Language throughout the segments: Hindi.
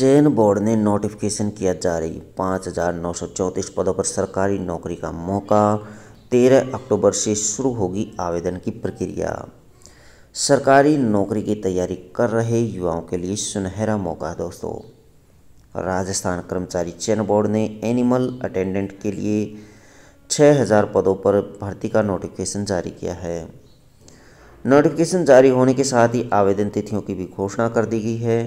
चयन बोर्ड ने नोटिफिकेशन किया जारी पाँच हज़ार नौ सौ चौंतीस पदों पर सरकारी नौकरी का मौका तेरह अक्टूबर से शुरू होगी आवेदन की प्रक्रिया सरकारी नौकरी की तैयारी कर रहे युवाओं के लिए सुनहरा मौका दोस्तों राजस्थान कर्मचारी चयन बोर्ड ने एनिमल अटेंडेंट के लिए छः हज़ार पदों पर भर्ती का नोटिफिकेशन जारी किया है नोटिफिकेशन जारी होने के साथ ही आवेदन तिथियों की भी घोषणा कर दी गई है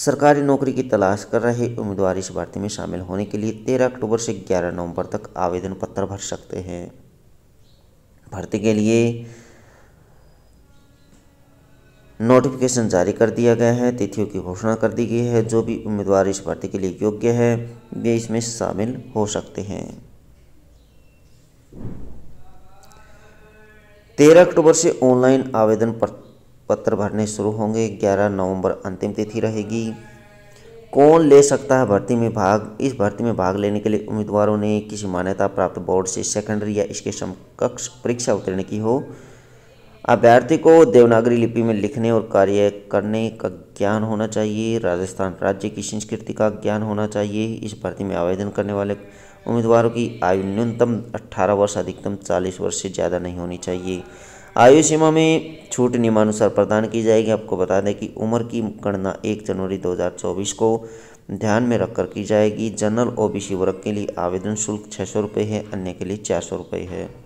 सरकारी नौकरी की तलाश कर रहे उम्मीदवार इस भर्ती में शामिल होने के लिए 13 अक्टूबर से 11 नवंबर तक आवेदन पत्र भर सकते हैं भर्ती के लिए नोटिफिकेशन जारी कर दिया गया है तिथियों की घोषणा कर दी गई है जो भी उम्मीदवार इस भर्ती के लिए योग्य है वे इसमें शामिल हो सकते हैं तेरह अक्टूबर से ऑनलाइन आवेदन पत्र पत्र भरने शुरू होंगे 11 नवंबर अंतिम तिथि रहेगी कौन ले सकता है भर्ती में भाग इस भर्ती में भाग लेने के लिए उम्मीदवारों ने किसी मान्यता प्राप्त बोर्ड से सेकेंडरी या इसके समकक्ष परीक्षा उत्तीर्ण की हो अभ्यर्थी को देवनागरी लिपि में लिखने और कार्य करने का ज्ञान होना चाहिए राजस्थान राज्य की संस्कृति का ज्ञान होना चाहिए इस भर्ती में आवेदन करने वाले उम्मीदवारों की आयु न्यूनतम 18 वर्ष अधिकतम 40 वर्ष से ज़्यादा नहीं होनी चाहिए आयु सीमा में छूट नियमानुसार प्रदान की जाएगी आपको बता दें कि उम्र की गणना एक जनवरी 2024 को ध्यान में रखकर की जाएगी जनरल ओबीसी वर्ग के लिए आवेदन शुल्क छः सौ रुपये है अन्य के लिए चार सौ रुपये है